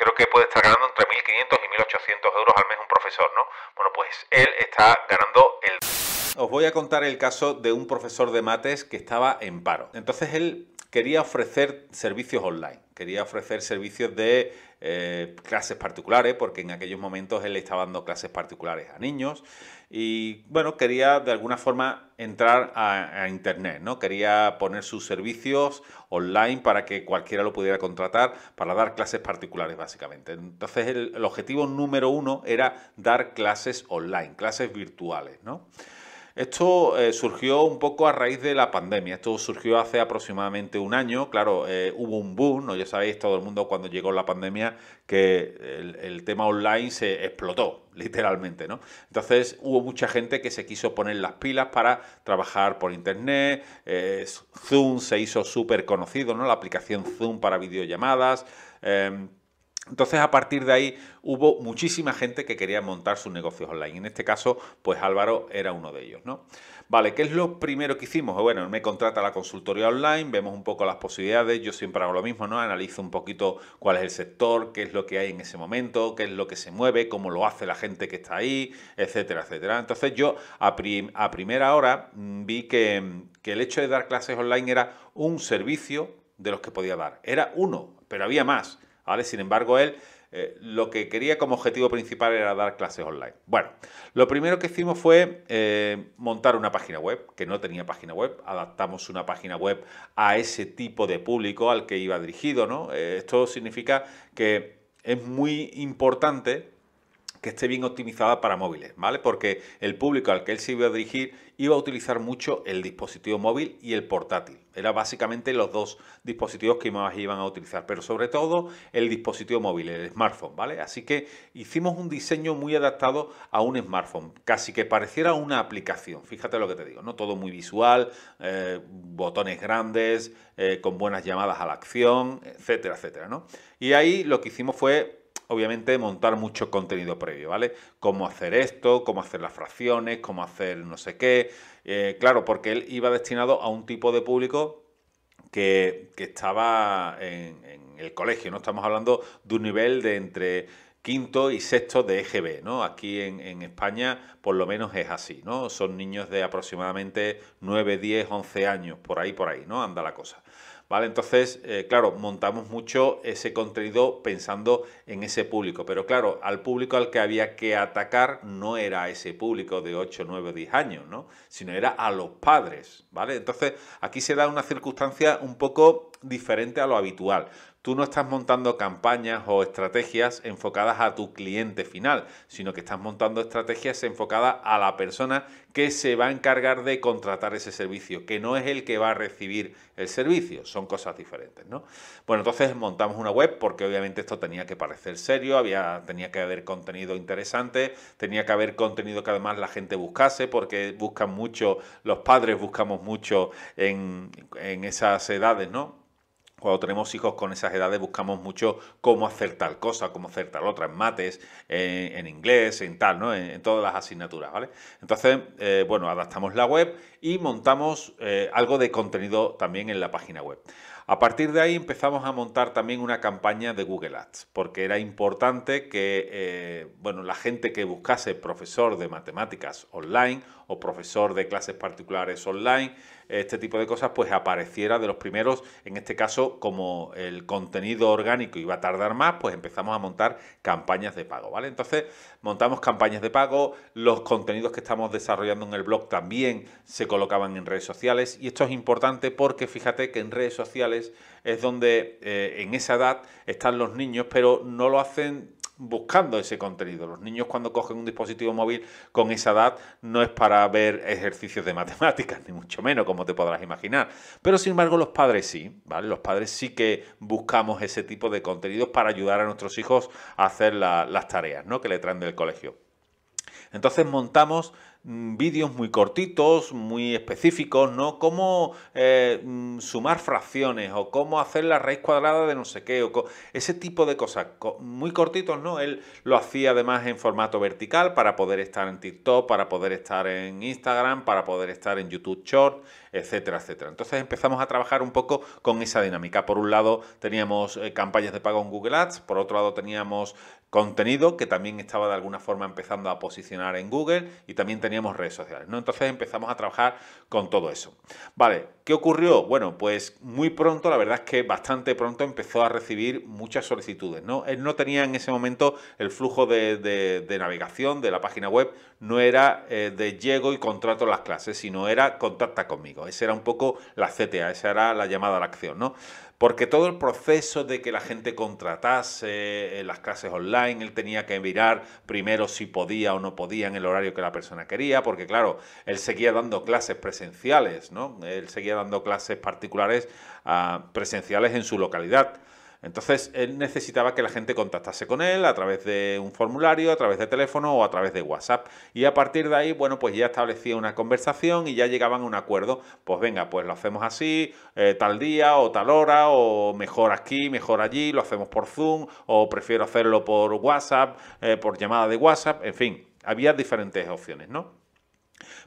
creo que puede estar ganando entre 1.500 y 1.800 euros al mes un profesor, ¿no? Bueno, pues él está ganando el... Os voy a contar el caso de un profesor de mates que estaba en paro. Entonces él quería ofrecer servicios online, quería ofrecer servicios de eh, clases particulares, porque en aquellos momentos él estaba dando clases particulares a niños, y bueno, quería de alguna forma entrar a, Internet, ¿no? Quería poner sus servicios online para que cualquiera lo pudiera contratar para dar clases particulares, básicamente. Entonces, el, el objetivo número uno era dar clases online, clases virtuales, ¿no? Esto eh, surgió un poco a raíz de la pandemia. Esto surgió hace aproximadamente un año. Claro, eh, hubo un boom, ¿no? ya sabéis, todo el mundo cuando llegó la pandemia, que el, tema online se explotó literalmente, ¿no? Entonces hubo mucha gente que se quiso poner las pilas para trabajar por internet, eh, Zoom se hizo súper conocido, ¿no? La aplicación Zoom para videollamadas, em, entonces, a partir de ahí hubo muchísima gente que quería montar sus negocios online. En este caso, pues Álvaro era uno de ellos, ¿no? Vale, ¿qué es lo primero que hicimos? Pues, bueno, me contrata la consultoría online, vemos un poco las posibilidades, yo siempre hago lo mismo, ¿no? Analizo un poquito cuál es el sector, qué es lo que hay en ese momento, qué es lo que se mueve, cómo lo hace la gente que está ahí, etcétera, etcétera. Entonces, yo a, primera hora mm, vi mm, que el hecho de dar clases online era un servicio de los que podía dar. Era uno, pero había más. Sin embargo, él eh, lo que quería como objetivo principal era dar clases online. Bueno, lo primero que hicimos fue eh, montar una página web, que no tenía página web, adaptamos una página web a ese tipo de público al que iba dirigido, ¿no? Eh, esto significa que es muy importante que esté bien optimizada para móviles, ¿vale? Porque el público al que él se iba a dirigir iba a utilizar mucho el dispositivo móvil y el portátil. Era básicamente los dos dispositivos que más iban a utilizar, pero sobre todo el dispositivo móvil, el smartphone, ¿vale? Así que hicimos un diseño muy adaptado a un smartphone, casi que pareciera una aplicación, fíjate lo que te digo, ¿no? Todo muy visual, eh, botones grandes, eh, con buenas llamadas a la acción, etcétera, etcétera, ¿no? Y ahí lo que hicimos fue obviamente, montar mucho contenido previo, ¿vale? Cómo hacer esto, cómo hacer las fracciones, cómo hacer no sé qué. Eh, claro, porque él iba destinado a un tipo de público que, estaba en, el colegio, ¿no? Estamos hablando de un nivel de entre quinto y sexto de EGB, ¿no? Aquí en, en, España por lo menos es así, ¿no? Son niños de aproximadamente 9, 10, 11 años, por ahí, por ahí, ¿no? Anda la cosa. ¿vale? Entonces, eh, claro, montamos mucho ese contenido pensando en ese público, pero claro, al público al que había que atacar no era ese público de 8, 9, 10 años, ¿no? Sino era a los padres, ¿vale? Entonces, aquí se da una circunstancia un poco diferente a lo habitual. Tú no estás montando campañas o estrategias enfocadas a tu cliente final, sino que estás montando estrategias enfocadas a la persona que se va a encargar de contratar ese servicio, que no es el que va a recibir el servicio, son cosas diferentes, ¿no? Bueno, entonces montamos una web porque obviamente esto tenía que parecer serio, había, tenía que haber contenido interesante, tenía que haber contenido que además la gente buscase, porque buscan mucho, los padres buscamos mucho en, en esas edades, ¿no? cuando tenemos hijos con esas edades buscamos mucho cómo hacer tal cosa, cómo hacer tal otra, en mates, en, inglés, en tal, ¿no? En, todas las asignaturas, ¿vale? Entonces, eh, bueno, adaptamos la web y montamos eh, algo de contenido también en la página web. A partir de ahí empezamos a montar también una campaña de Google Ads, porque era importante que eh, bueno, la gente que buscase profesor de matemáticas online o profesor de clases particulares online, este tipo de cosas, pues apareciera de los primeros, en este caso como el contenido orgánico iba a tardar más, pues empezamos a montar campañas de pago, ¿vale? Entonces montamos campañas de pago, los contenidos que estamos desarrollando en el blog también se colocaban en redes sociales y esto es importante porque fíjate que en redes sociales es donde eh, en esa edad están los niños, pero no lo hacen buscando ese contenido. Los niños cuando cogen un dispositivo móvil con esa edad no es para ver ejercicios de matemáticas, ni mucho menos, como te podrás imaginar. Pero sin embargo los padres sí, ¿vale? Los padres sí que buscamos ese tipo de contenidos para ayudar a nuestros hijos a hacer las tareas, ¿no? Que le traen del colegio. Entonces montamos Mm, vídeos muy cortitos, muy específicos, ¿no? Cómo eh, mm, sumar fracciones o cómo hacer la raíz cuadrada de no sé qué, o ese tipo de cosas. Muy cortitos, ¿no? Él lo hacía además en formato vertical para poder estar en TikTok, para poder estar en Instagram, para poder estar en YouTube Short, etcétera, etcétera. Entonces empezamos a trabajar un poco con esa dinámica. Por un lado teníamos eh, campañas de pago en Google Ads, por otro lado teníamos contenido que también estaba de alguna forma empezando a posicionar en Google y también teníamos redes sociales, ¿no? Entonces empezamos a trabajar con todo eso. Vale, ¿qué ocurrió? Bueno, pues muy pronto, la verdad es que bastante pronto empezó a recibir muchas solicitudes, ¿no? Él eh, no tenía en ese momento el flujo de, navegación de la página web, no era eh, de llego y contrato las clases, sino era contacta conmigo. Ese era un poco la CTA, esa era la llamada a la acción, ¿no? porque todo el proceso de que la gente contratase eh, las clases online, él tenía que mirar primero si podía o no podía en el horario que la persona quería, porque claro, él seguía dando clases presenciales, ¿no? Él seguía dando clases particulares ah, presenciales en su localidad. Entonces, él necesitaba que la gente contactase con él a través de un formulario, a través de teléfono o a través de WhatsApp. Y a partir de ahí, bueno, pues ya establecía una conversación y ya llegaban a un acuerdo. Pues venga, pues lo hacemos así, eh, tal día o tal hora, o mejor aquí, mejor allí, lo hacemos por Zoom, o prefiero hacerlo por WhatsApp, eh, por llamada de WhatsApp, en fin, había diferentes opciones, ¿no?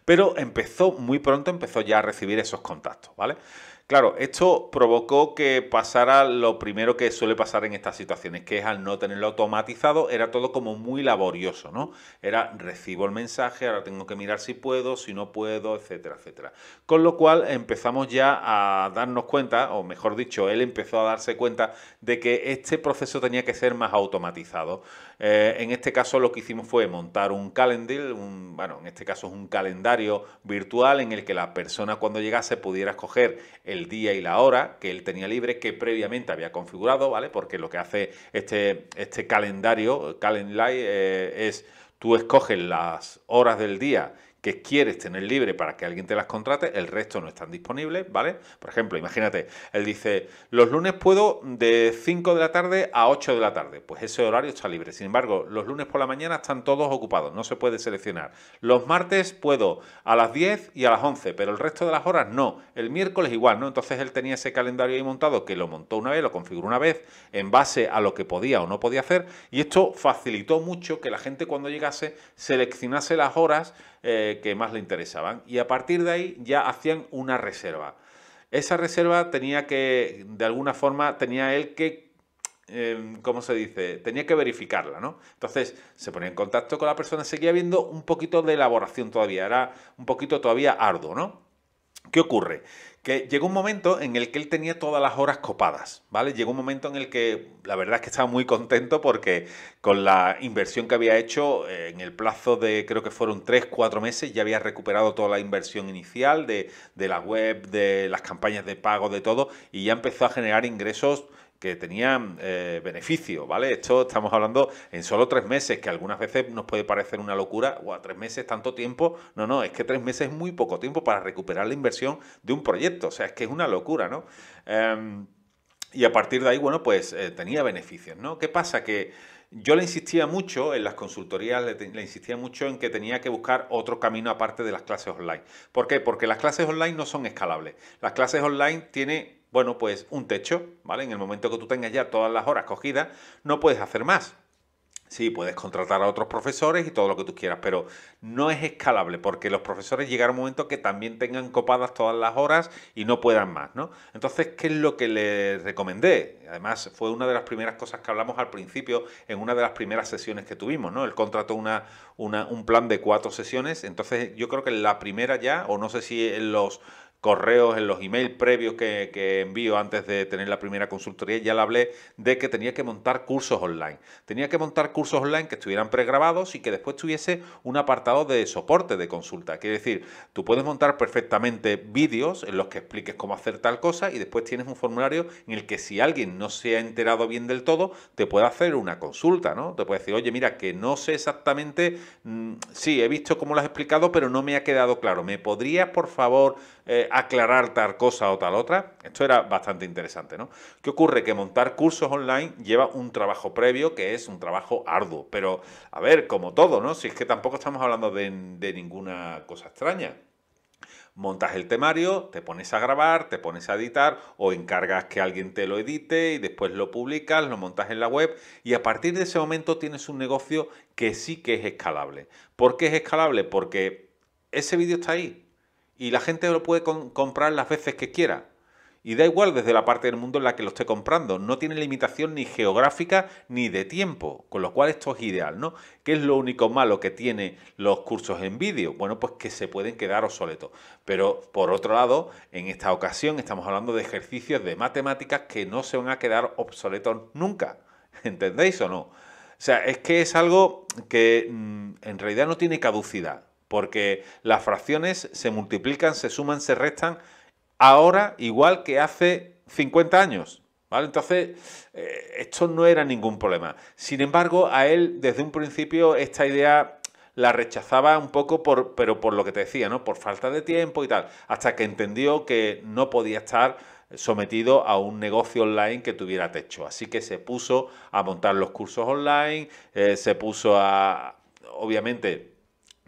Pero empezó, muy pronto empezó ya a recibir esos contactos, ¿vale? Claro, esto provocó que pasara lo primero que suele pasar en estas situaciones, que es al no tenerlo automatizado, era todo como muy laborioso, ¿no? Era recibo el mensaje, ahora tengo que mirar si puedo, si no puedo, etcétera, etcétera. Con lo cual empezamos ya a darnos cuenta, o mejor dicho, él empezó a darse cuenta de que este proceso tenía que ser más automatizado. Eh, en este caso lo que hicimos fue montar un calendar, bueno, en este caso es un calendario virtual en el que la persona cuando llegase pudiera escoger el día y la hora que él tenía libre, que previamente había configurado, ¿vale? Porque lo que hace este, este calendario, Calendly, eh, es tú escoges las horas del día que quieres tener libre para que alguien te las contrate, el resto no están disponibles, ¿vale? Por ejemplo, imagínate, él dice, los lunes puedo de 5 de la tarde a 8 de la tarde, pues ese horario está libre. Sin embargo, los lunes por la mañana están todos ocupados, no se puede seleccionar. Los martes puedo a las 10 y a las 11, pero el resto de las horas no. El miércoles igual, ¿no? Entonces él tenía ese calendario ahí montado que lo montó una vez, lo configuró una vez en base a lo que podía o no podía hacer y esto facilitó mucho que la gente cuando llegase seleccionase las horas eh, que más le interesaban. Y a partir de ahí ya hacían una reserva. Esa reserva tenía que, de alguna forma, tenía él que em, ¿cómo se dice? Tenía que verificarla, ¿no? Entonces se ponía en contacto con la persona, seguía viendo un poquito de elaboración todavía, era un poquito todavía arduo, ¿no? ¿Qué ocurre? Que llegó un momento en el que él tenía todas las horas copadas, ¿vale? Llegó un momento en el que la verdad es que estaba muy contento porque con la inversión que había hecho eh, en el plazo de creo que fueron 3, 4 meses ya había recuperado toda la inversión inicial de, de la web, de las campañas de pago, de todo y ya empezó a generar ingresos que tenían eh, beneficio, ¿vale? Esto estamos hablando en solo tres meses, que algunas veces nos puede parecer una locura, o a tres meses tanto tiempo, no, no, es que tres meses es muy poco tiempo para recuperar la inversión de un proyecto, o sea, es que es una locura, ¿no? Em, y a partir de ahí, bueno, pues eh, tenía beneficios, ¿no? ¿Qué pasa? Que yo le insistía mucho, en las consultorías le, le, insistía mucho en que tenía que buscar otro camino aparte de las clases online. ¿Por qué? Porque las clases online no son escalables. Las clases online tienen bueno, pues un techo, ¿vale? En el momento que tú tengas ya todas las horas cogidas, no puedes hacer más. Sí, puedes contratar a otros profesores y todo lo que tú quieras, pero no es escalable porque los profesores a un momento que también tengan copadas todas las horas y no puedan más, ¿no? Entonces, ¿qué es lo que les recomendé? Además, fue una de las primeras cosas que hablamos al principio en una de las primeras sesiones que tuvimos, ¿no? Él contrató una, un plan de cuatro sesiones, entonces yo creo que la primera ya, o no sé si en los correos, en los emails previos que, que envío antes de tener la primera consultoría, ya le hablé de que tenía que montar cursos online. Tenía que montar cursos online que estuvieran pregrabados y que después tuviese un apartado de soporte de consulta. Quiere decir, tú puedes montar perfectamente vídeos en los que expliques cómo hacer tal cosa y después tienes un formulario en el que si alguien no se ha enterado bien del todo, te puede hacer una consulta, ¿no? Te puede decir, oye, mira, que no sé exactamente, mm, sí, he visto cómo lo has explicado, pero no me ha quedado claro. ¿Me podría por favor, eh, aclarar tal cosa o tal otra. Esto era bastante interesante, ¿no? ¿Qué ocurre? Que montar cursos online lleva un trabajo previo que es un trabajo arduo. Pero, a ver, como todo, ¿no? Si es que tampoco estamos hablando de, ninguna cosa extraña montas el temario, te pones a grabar, te pones a editar o encargas que alguien te lo edite y después lo publicas, lo montas en la web y a partir de ese momento tienes un negocio que sí que es escalable. ¿Por qué es escalable? Porque ese vídeo está ahí, y la gente lo puede comprar las veces que quiera. Y da igual desde la parte del mundo en la que lo esté comprando. No tiene limitación ni geográfica ni de tiempo. Con lo cual esto es ideal, ¿no? ¿Qué es lo único malo que tienen los cursos en vídeo? Bueno, pues que se pueden quedar obsoletos. Pero por otro lado, en esta ocasión estamos hablando de ejercicios de matemáticas que no se van a quedar obsoletos nunca. ¿Entendéis o no? O sea, es que es algo que mm, en realidad no tiene caducidad porque las fracciones se multiplican, se suman, se restan ahora igual que hace 50 años. ¿Vale? Entonces, eh, esto no era ningún problema. Sin embargo, a él desde un principio esta idea la rechazaba un poco, por, pero por lo que te decía, ¿no? por falta de tiempo y tal, hasta que entendió que no podía estar sometido a un negocio online que tuviera techo. Así que se puso a montar los cursos online, eh, se puso a, obviamente,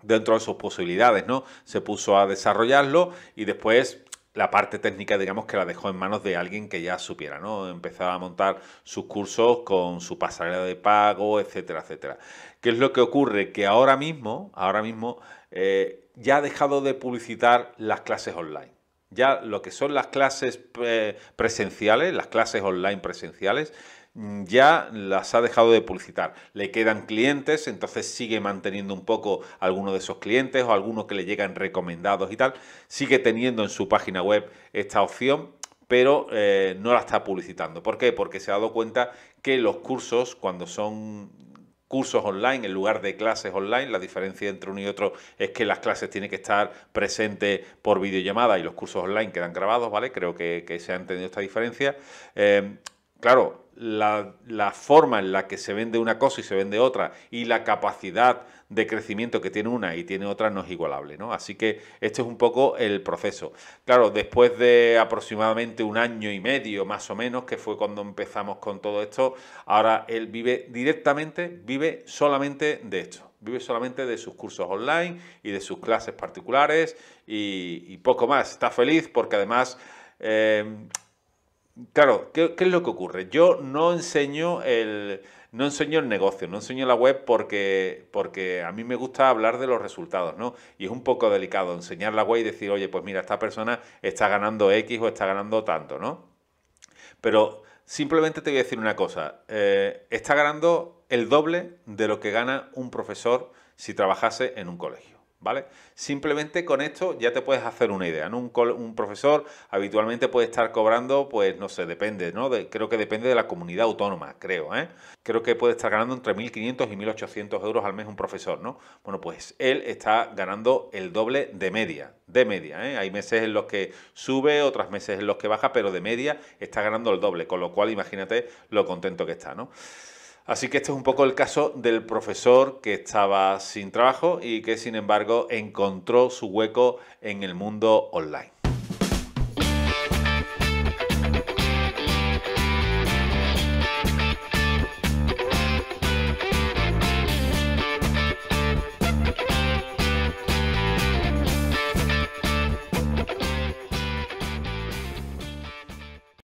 dentro de sus posibilidades, ¿no? Se puso a desarrollarlo y después la parte técnica, digamos, que la dejó en manos de alguien que ya supiera, ¿no? Empezaba a montar sus cursos con su pasarela de pago, etcétera, etcétera. ¿Qué es lo que ocurre? Que ahora mismo, ahora mismo, eh, ya ha dejado de publicitar las clases online. Ya lo que son las clases eh, presenciales, las clases online presenciales, Mm, ya las ha dejado de publicitar. Le quedan clientes, entonces sigue manteniendo un poco algunos de esos clientes o algunos que le llegan recomendados y tal. Sigue teniendo en su página web esta opción, pero eh, no la está publicitando. ¿Por qué? Porque se ha dado cuenta que los cursos, cuando son cursos online en lugar de clases online. La diferencia entre uno y otro es que las clases tienen que estar presentes por videollamada y los cursos online quedan grabados, ¿vale? Creo que, se ha entendido esta diferencia. Eh, Claro, la, forma en la que se vende una cosa y se vende otra y la capacidad de crecimiento que tiene una y tiene otra no es igualable, ¿no? Así que este es un poco el proceso. Claro, después de aproximadamente un año y medio más o menos, que fue cuando empezamos con todo esto, ahora él vive directamente, vive solamente de esto vive solamente de sus cursos online y de sus clases particulares y, poco más. Está feliz porque además eh, Claro, ¿qué, es lo que ocurre? Yo no enseño el, no enseño el negocio, no enseño la web porque, porque a mí me gusta hablar de los resultados, ¿no? Y es un poco delicado enseñar la web y decir, oye, pues mira, esta persona está ganando X o está ganando tanto, ¿no? Pero simplemente te voy a decir una cosa, eh, está ganando el doble de lo que gana un profesor si trabajase en un colegio. ¿vale? Simplemente con esto ya te puedes hacer una idea, ¿no? Un, profesor habitualmente puede estar cobrando, pues no sé, depende, ¿no? creo que depende de la comunidad autónoma, creo, ¿eh? Creo que puede estar ganando entre 1.500 y 1.800 euros al mes un profesor, ¿no? Bueno, pues él está ganando el doble de media, de media, ¿eh? Hay meses en los que sube, otros meses en los que baja, pero de media está ganando el doble, con lo cual imagínate lo contento que está, ¿no? Así que este es un poco el caso del profesor que estaba sin trabajo y que sin embargo encontró su hueco en el mundo online.